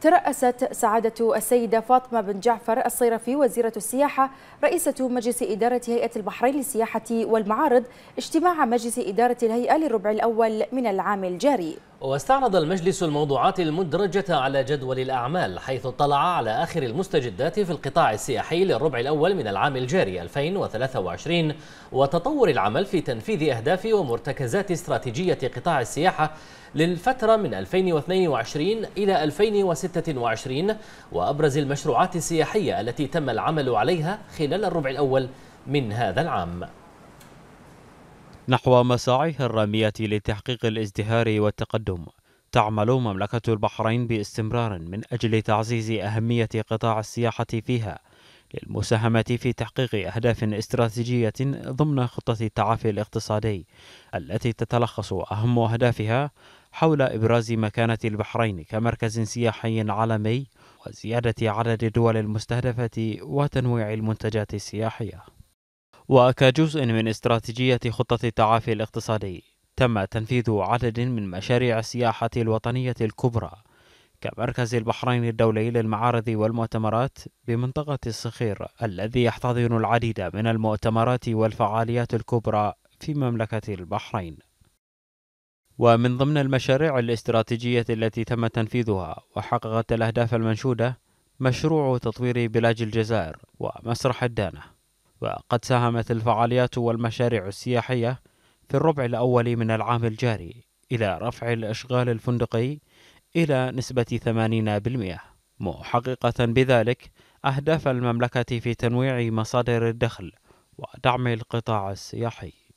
ترأست سعادة السيدة فاطمة بن جعفر الصيرفي وزيرة السياحة رئيسة مجلس إدارة هيئة البحرين للسياحة والمعارض اجتماع مجلس إدارة الهيئة للربع الأول من العام الجاري واستعرض المجلس الموضوعات المدرجة على جدول الأعمال حيث اطلع على آخر المستجدات في القطاع السياحي للربع الأول من العام الجاري 2023 وتطور العمل في تنفيذ أهداف ومرتكزات استراتيجية قطاع السياحة للفترة من 2022 إلى 2026 وأبرز المشروعات السياحية التي تم العمل عليها خلال الربع الأول من هذا العام نحو مساعيها الرامية لتحقيق الازدهار والتقدم تعمل مملكة البحرين باستمرار من أجل تعزيز أهمية قطاع السياحة فيها للمساهمة في تحقيق أهداف استراتيجية ضمن خطة التعافي الاقتصادي التي تتلخص أهم أهدافها حول إبراز مكانة البحرين كمركز سياحي عالمي وزيادة عدد الدول المستهدفة وتنويع المنتجات السياحية وكجزء من استراتيجية خطة التعافي الاقتصادي تم تنفيذ عدد من مشاريع السياحة الوطنية الكبرى كمركز البحرين الدولي للمعارض والمؤتمرات بمنطقة الصخير الذي يحتضن العديد من المؤتمرات والفعاليات الكبرى في مملكة البحرين ومن ضمن المشاريع الاستراتيجية التي تم تنفيذها وحققت الأهداف المنشودة مشروع تطوير بلاج الجزائر ومسرح الدانه وقد ساهمت الفعاليات والمشاريع السياحية في الربع الأول من العام الجاري إلى رفع الإشغال الفندقي إلى نسبة 80% محققة بذلك أهداف المملكة في تنويع مصادر الدخل ودعم القطاع السياحي